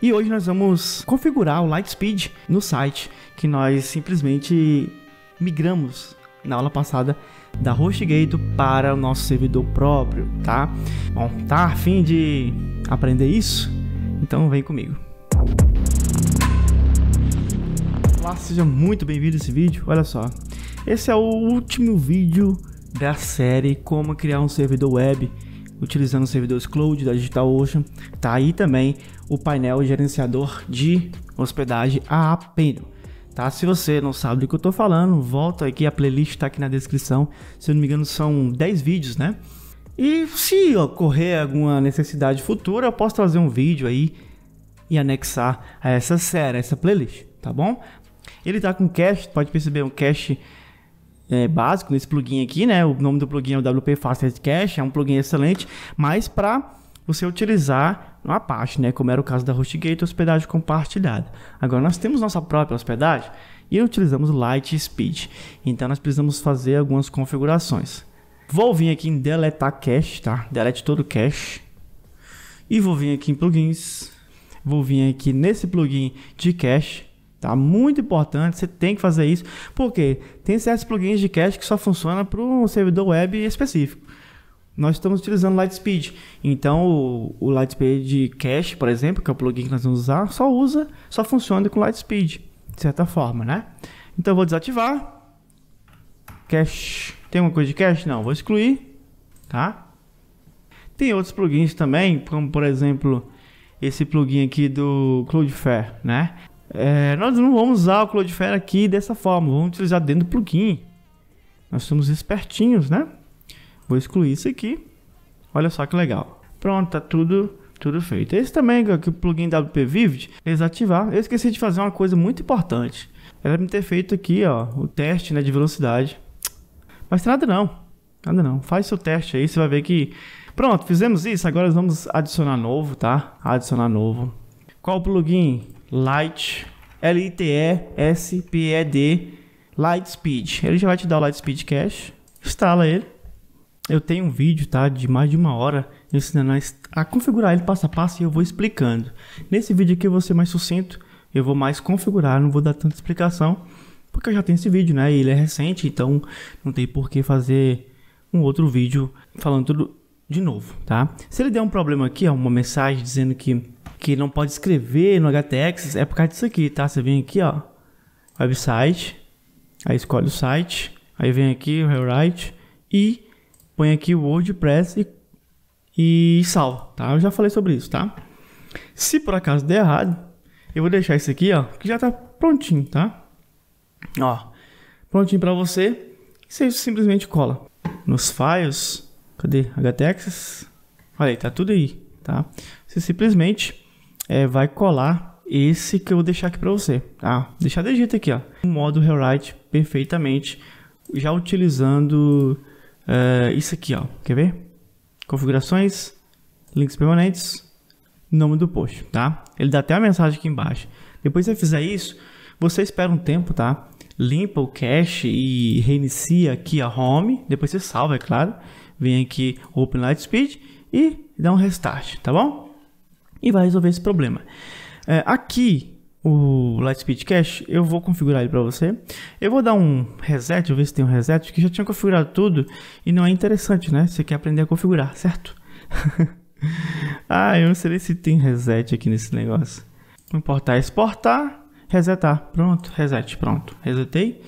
E hoje nós vamos configurar o Lightspeed no site que nós simplesmente migramos na aula passada da HostGator para o nosso servidor próprio, tá? Bom, tá a fim de aprender isso? Então vem comigo. Olá, seja muito bem-vindo a esse vídeo. Olha só, esse é o último vídeo da série Como Criar um Servidor Web utilizando servidores cloud da DigitalOcean. Tá aí também o painel gerenciador de hospedagem a Apeno. Tá? Se você não sabe do que eu estou falando, volta aqui, a playlist está aqui na descrição. Se eu não me engano, são 10 vídeos, né? E se ocorrer alguma necessidade futura, eu posso trazer um vídeo aí e anexar a essa série, a essa playlist, tá bom? Ele tá com cache, pode perceber um cache é, básico nesse plugin aqui, né? O nome do plugin é o WP Fastest Cache, é um plugin excelente, mas para você utilizar uma parte, né? Como era o caso da HostGator, hospedagem compartilhada. Agora nós temos nossa própria hospedagem e utilizamos Lightspeed. Então nós precisamos fazer algumas configurações. Vou vir aqui em deletar cache, tá? Delete todo o cache. E vou vir aqui em plugins. Vou vir aqui nesse plugin de cache Tá muito importante, você tem que fazer isso. porque Tem certos plugins de cache que só funcionam para um servidor web específico. Nós estamos utilizando Lightspeed. Então, o, o Lightspeed Cache, por exemplo, que é o plugin que nós vamos usar, só usa, só funciona com Lightspeed, de certa forma, né? Então, eu vou desativar. Cache. Tem alguma coisa de cache? Não, vou excluir, tá? Tem outros plugins também, como, por exemplo, esse plugin aqui do Cloudflare, né? É, nós não vamos usar o Cloudflare aqui dessa forma, vamos utilizar dentro do plugin. Nós somos espertinhos, né? Vou excluir isso aqui. Olha só que legal. Pronto, tá tudo tudo feito. Esse também, que é o plugin WP Vivid, desativar. Eu esqueci de fazer uma coisa muito importante. Era me ter feito aqui, ó, o teste, né, de velocidade. Mas nada não. Nada não. Faz seu teste aí, você vai ver que Pronto, fizemos isso, agora vamos adicionar novo, tá? Adicionar novo. Qual plugin? Light, L-I-T-E-S-P-E-D, Lightspeed. Ele já vai te dar o Lightspeed Cache, instala ele. Eu tenho um vídeo, tá, de mais de uma hora ensinando a configurar ele passo a passo e eu vou explicando. Nesse vídeo aqui eu vou ser mais sucinto, eu vou mais configurar, não vou dar tanta explicação, porque eu já tenho esse vídeo, né, e ele é recente, então não tem por que fazer um outro vídeo falando tudo de novo, tá? Se ele der um problema aqui, uma mensagem dizendo que que não pode escrever no HTX é por causa disso aqui, tá? Você vem aqui, ó, website, aí escolhe o site, aí vem aqui o rewrite e põe aqui o WordPress e, e salva, tá? Eu já falei sobre isso, tá? Se por acaso der errado, eu vou deixar isso aqui, ó, que já tá prontinho, tá? Ó, prontinho para você. Você simplesmente cola nos files, cadê? htx Olha aí, tá tudo aí, tá? Você simplesmente é, vai colar esse que eu vou deixar aqui para você. Ah, deixar de jeito aqui, ó. O modo rewrite perfeitamente, já utilizando é, isso aqui, ó. Quer ver? Configurações, links permanentes, nome do post, tá? Ele dá até a mensagem aqui embaixo. Depois que você fizer isso, você espera um tempo, tá? Limpa o cache e reinicia aqui a home. Depois você salva, é claro. Vem aqui Open Lightspeed e dá um restart, tá bom? e vai resolver esse problema. É, aqui, o Lightspeed Cache, eu vou configurar ele para você. Eu vou dar um reset, vou ver se tem um reset, que já tinha configurado tudo e não é interessante, né? Você quer aprender a configurar, certo? ah, eu não sei se tem reset aqui nesse negócio. Importar, é exportar, resetar. Pronto, reset, pronto. Resetei.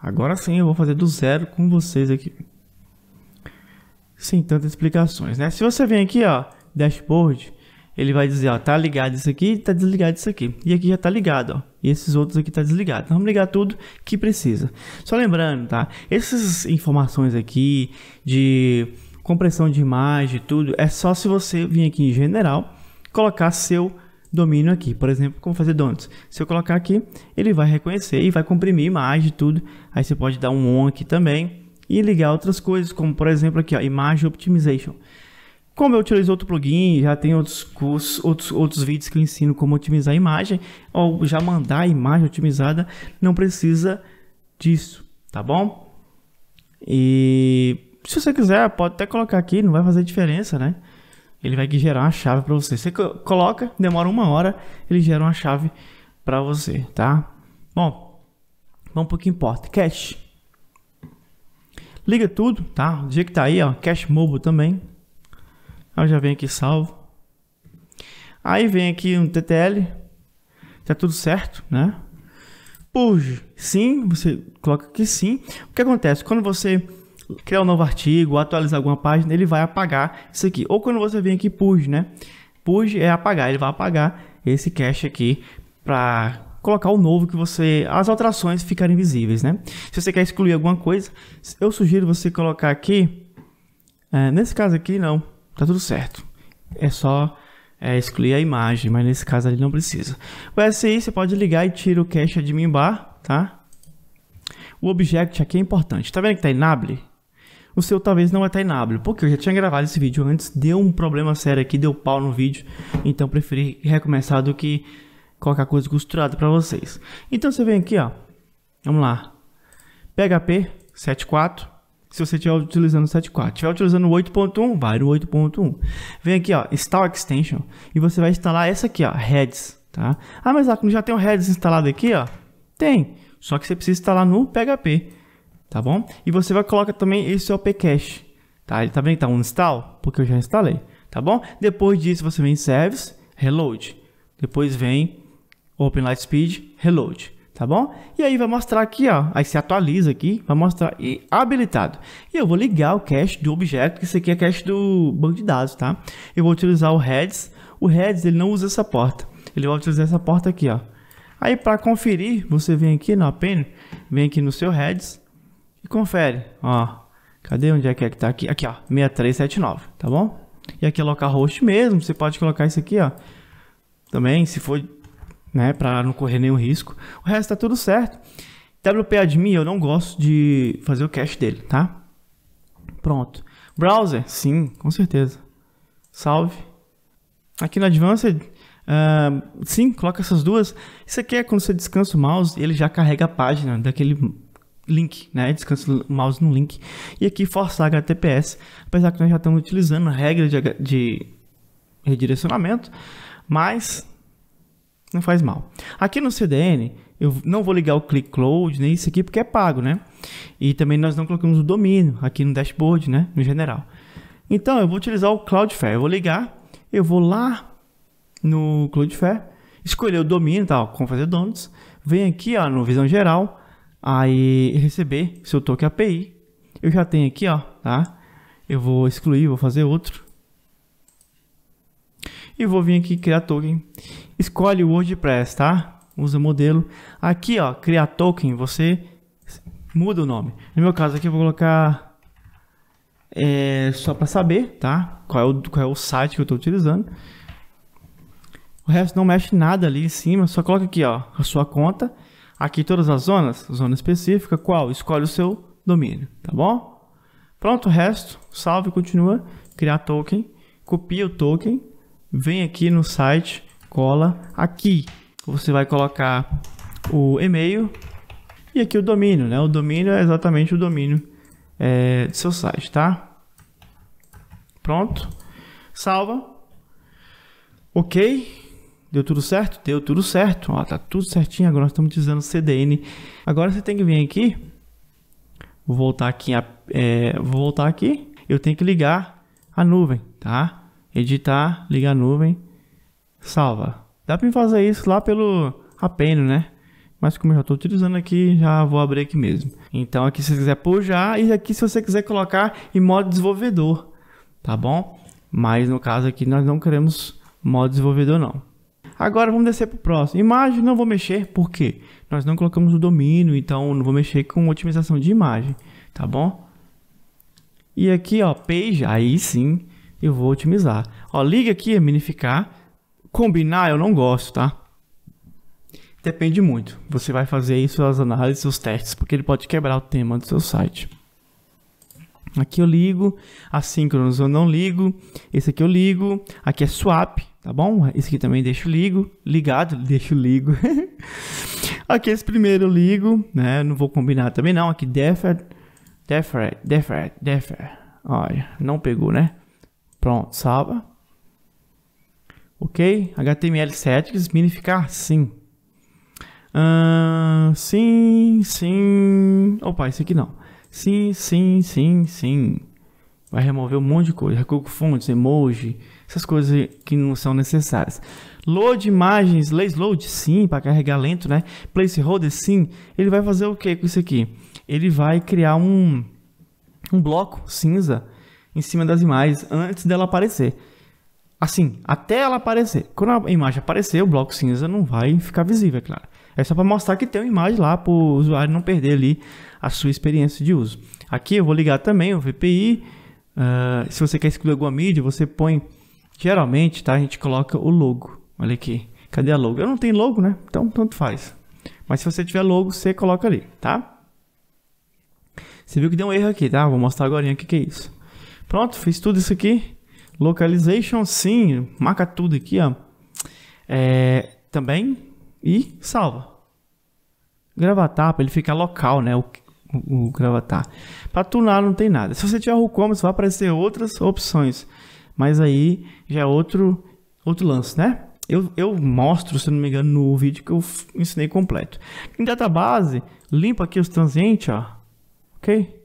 Agora sim eu vou fazer do zero com vocês aqui. Sem tantas explicações, né? Se você vem aqui, ó, dashboard, ele vai dizer, ó, tá ligado isso aqui, tá desligado isso aqui. E aqui já tá ligado, ó. E esses outros aqui tá desligado. Então, vamos ligar tudo que precisa. Só lembrando, tá? Essas informações aqui de compressão de imagem, tudo, é só se você vir aqui em general, colocar seu domínio aqui, por exemplo, como fazer donuts. Se eu colocar aqui, ele vai reconhecer e vai comprimir imagem tudo. Aí você pode dar um on aqui também e ligar outras coisas, como por exemplo aqui, ó, imagem optimization. Como eu utilizo outro plugin, já tem outros cursos, outros, outros vídeos que eu ensino como otimizar a imagem, ou já mandar a imagem otimizada, não precisa disso, tá bom? E se você quiser, pode até colocar aqui, não vai fazer diferença, né? Ele vai gerar uma chave para você. Você coloca, demora uma hora, ele gera uma chave para você, tá? Bom, vamos para o que importa. Cache. Liga tudo, tá? O dia que tá aí, ó, Cache Mobile também, eu já venho aqui salvo. Aí vem aqui um TTL. Tá tudo certo, né? Purge. Sim, você coloca aqui sim. O que acontece? Quando você criar um novo artigo, atualizar alguma página, ele vai apagar isso aqui. Ou quando você vem aqui purge, né? Purge é apagar, ele vai apagar esse cache aqui para colocar o novo que você as alterações ficarem visíveis, né? Se você quer excluir alguma coisa, eu sugiro você colocar aqui é, nesse caso aqui não, tá tudo certo. É só é, excluir a imagem, mas nesse caso ele não precisa. O SI você pode ligar e tira o cache admin bar, tá? O object aqui é importante. Tá vendo que tá enable? O seu talvez não vai é estar enable, porque eu já tinha gravado esse vídeo antes, deu um problema sério aqui, deu pau no vídeo, então preferi recomeçar do que qualquer coisa costurada para vocês. Então você vem aqui, ó. Vamos lá. PHP 74 se você estiver utilizando o 7.4. estiver utilizando o 8.1, vai no 8.1. Vem aqui, ó, Install Extension, e você vai instalar essa aqui, ó, Heads, tá? Ah, mas como já tem o Heads instalado aqui, ó? Tem, só que você precisa instalar no PHP, tá bom? E você vai colocar também esse OPCache, tá? Ele tá tá um install? Porque eu já instalei, tá bom? Depois disso, você vem em Service, Reload. Depois vem Open speed, Reload tá bom? E aí vai mostrar aqui, ó, aí se atualiza aqui, vai mostrar e habilitado. E eu vou ligar o cache do objeto, que isso aqui é cache do banco de dados, tá? Eu vou utilizar o heads, o heads ele não usa essa porta, ele vai utilizar essa porta aqui, ó. Aí para conferir, você vem aqui na pen, vem aqui no seu heads e confere, ó. Cadê onde é que é que tá aqui? Aqui, ó, 6379, tá bom? E aqui é localhost mesmo, você pode colocar isso aqui, ó. Também, se for né? Para não correr nenhum risco. O resto tá tudo certo. WP Admin, eu não gosto de fazer o cache dele, tá? Pronto. Browser, sim, com certeza. Salve. Aqui no Advanced, uh, sim, coloca essas duas. Isso aqui é quando você descansa o mouse, ele já carrega a página daquele link, né? Descansa o mouse no link. E aqui forçar HTTPS, apesar que nós já estamos utilizando a regra de, de redirecionamento, mas não faz mal. Aqui no CDN, eu não vou ligar o Click Cloud nem isso aqui porque é pago, né? E também nós não colocamos o domínio aqui no dashboard, né? No general. Então eu vou utilizar o Cloudflare. Eu vou ligar, eu vou lá no Cloudflare, escolher o domínio, tal, tá, como fazer donuts. Vem aqui, ó, no visão geral, aí receber seu token API. Eu já tenho aqui, ó, tá? Eu vou excluir, vou fazer outro. E vou vir aqui criar token. Escolhe o WordPress, tá? Usa modelo. Aqui, ó, criar token, você muda o nome. No meu caso aqui eu vou colocar é, só para saber, tá? Qual é, o, qual é o site que eu estou utilizando. O resto não mexe nada ali em cima, só coloca aqui, ó, a sua conta. Aqui todas as zonas, zona específica, qual? Escolhe o seu domínio, tá bom? Pronto, o resto, salve, continua, criar token, copia o token, vem aqui no site, cola aqui. Você vai colocar o e-mail e aqui o domínio, né? O domínio é exatamente o domínio é, do seu site, tá? Pronto. Salva. Ok. Deu tudo certo? Deu tudo certo. Ó, tá tudo certinho. Agora nós estamos utilizando CDN. Agora você tem que vir aqui. Vou voltar aqui. É, vou voltar aqui. Eu tenho que ligar a nuvem, tá? Editar, ligar a nuvem salva. Dá para fazer isso lá pelo apêndio, né? Mas como eu já estou utilizando aqui, já vou abrir aqui mesmo. Então aqui se você quiser pujar e aqui se você quiser colocar em modo desenvolvedor, tá bom? Mas no caso aqui nós não queremos modo desenvolvedor não. Agora vamos descer para o próximo. Imagem não vou mexer, porque Nós não colocamos o domínio, então não vou mexer com otimização de imagem, tá bom? E aqui, ó, page, aí sim eu vou otimizar. Ó, liga aqui, minificar, Combinar eu não gosto, tá? Depende muito. Você vai fazer isso, suas análises, seus testes, porque ele pode quebrar o tema do seu site. Aqui eu ligo, assíncronos eu não ligo, esse aqui eu ligo, aqui é swap, tá bom? Esse aqui também deixo ligo, ligado, deixo ligo. aqui esse primeiro eu ligo, né? Não vou combinar também não, aqui defer, defer, defer, defer. Olha, não pegou, né? Pronto, salva. Ok? HTML7 significa sim. Uh, sim, sim. Opa, esse aqui não. Sim, sim, sim, sim. Vai remover um monte de coisa. Recolho fontes, emoji, essas coisas que não são necessárias. Load imagens, lazy load, sim, para carregar lento, né? Placeholder, sim. Ele vai fazer o que com isso aqui? Ele vai criar um, um bloco cinza em cima das imagens antes dela aparecer. Assim, até ela aparecer. Quando a imagem aparecer, o bloco cinza não vai ficar visível, é claro. É só para mostrar que tem uma imagem lá para o usuário não perder ali a sua experiência de uso. Aqui eu vou ligar também o VPI. Uh, ah, se você quer excluir alguma mídia, você põe... Geralmente, tá? A gente coloca o logo. Olha aqui. Cadê a logo? Eu não tenho logo, né? Então, tanto faz. Mas se você tiver logo, você coloca ali, tá? Você viu que deu um erro aqui, tá? Vou mostrar agora o que, que é isso. Pronto, fiz tudo isso aqui. Localization, sim. Marca tudo aqui, ó. É, também. E salva. Gravatar, para ele ficar local, né? O, o, o gravatar. Para tunar não tem nada. Se você tiver o Commons, vai aparecer outras opções. Mas aí já é outro, outro lance, né? Eu, eu mostro, se não me engano, no vídeo que eu ensinei completo. Em database, limpa aqui os transientes, ó. Ok?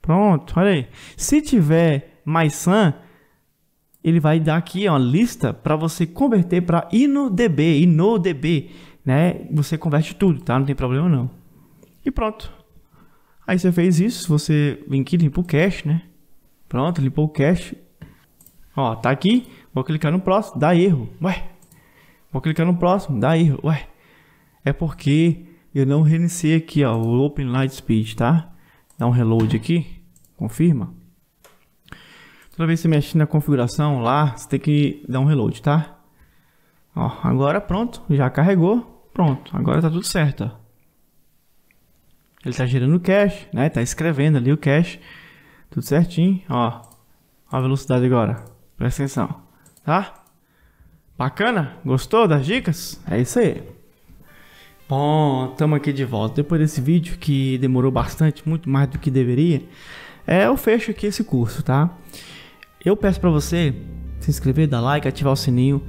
Pronto, olha aí. Se tiver mais sun, ele vai dar aqui uma lista para você converter para InnoDB, InnoDB, né? Você converte tudo, tá? Não tem problema não. E pronto. Aí você fez isso, você vem aqui, limpa o cache, né? Pronto, limpou o cache. Ó, tá aqui, vou clicar no próximo, dá erro. Ué. Vou clicar no próximo, dá erro. Ué. É porque eu não reiniciei aqui, ó, o Open Speed, tá? Dá um reload aqui, confirma. Toda vez que você na configuração lá, você tem que dar um reload, tá? Ó, agora pronto, já carregou, pronto, agora tá tudo certo, ó. Ele tá gerando o cache, né? Tá escrevendo ali o cache, tudo certinho, ó. Ó a velocidade agora, presta atenção, tá? Bacana? Gostou das dicas? É isso aí. Bom, estamos aqui de volta. Depois desse vídeo que demorou bastante, muito mais do que deveria, é o fecho aqui esse curso, tá? Eu peço para você se inscrever, dar like, ativar o sininho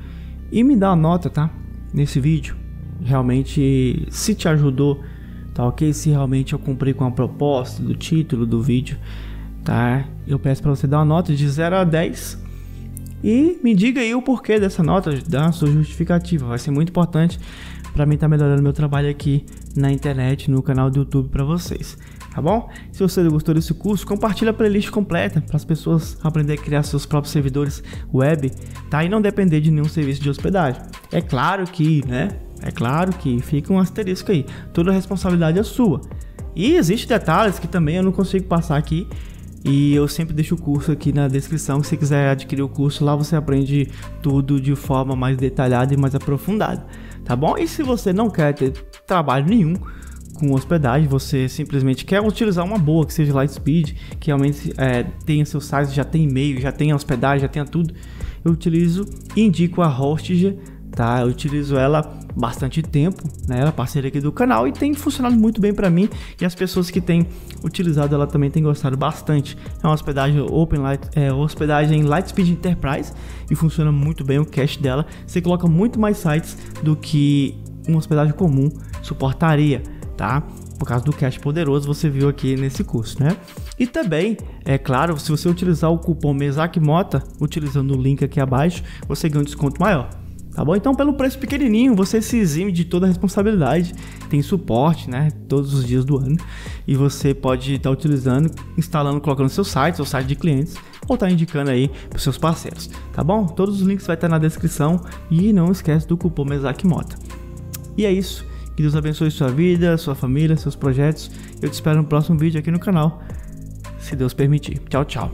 e me dar uma nota, tá? Nesse vídeo. Realmente, se te ajudou, tá ok? Se realmente eu cumpri com a proposta do título do vídeo, tá? Eu peço para você dar uma nota de 0 a 10 e me diga aí o porquê dessa nota, da sua justificativa. Vai ser muito importante para mim estar tá melhorando meu trabalho aqui na internet, no canal do YouTube para vocês tá bom? Se você gostou desse curso, compartilhe a playlist completa para as pessoas aprenderem a criar seus próprios servidores web, tá? E não depender de nenhum serviço de hospedagem. É claro que, né? É claro que fica um asterisco aí. Toda a responsabilidade é sua. E existem detalhes que também eu não consigo passar aqui. E eu sempre deixo o curso aqui na descrição. Se você quiser adquirir o curso, lá você aprende tudo de forma mais detalhada e mais aprofundada, tá bom? E se você não quer ter trabalho nenhum, com hospedagem, você simplesmente quer utilizar uma boa, que seja Lightspeed, que realmente é, tenha seu site, já tem e-mail, já tem hospedagem, já tenha tudo, eu utilizo e indico a Hostja, tá? Eu utilizo ela bastante tempo, né? Ela é parceira aqui do canal e tem funcionado muito bem para mim e as pessoas que têm utilizado ela também têm gostado bastante. É uma hospedagem Open Light, é hospedagem Lightspeed Enterprise e funciona muito bem o cache dela. Você coloca muito mais sites do que uma hospedagem comum suportaria tá? Por causa do cash poderoso, você viu aqui nesse curso, né? E também, é claro, se você utilizar o cupom Mesac Mota, utilizando o link aqui abaixo, você ganha um desconto maior. Tá bom? Então, pelo preço pequenininho, você se exime de toda a responsabilidade, tem suporte, né? Todos os dias do ano. E você pode estar tá utilizando, instalando, colocando seu site, seu site de clientes, ou tá indicando aí para seus parceiros. Tá bom? Todos os links vai estar tá na descrição. E não esquece do cupom Mesac Mota. E é isso. Que Deus abençoe sua vida, sua família, seus projetos. Eu te espero no próximo vídeo aqui no canal, se Deus permitir. Tchau, tchau.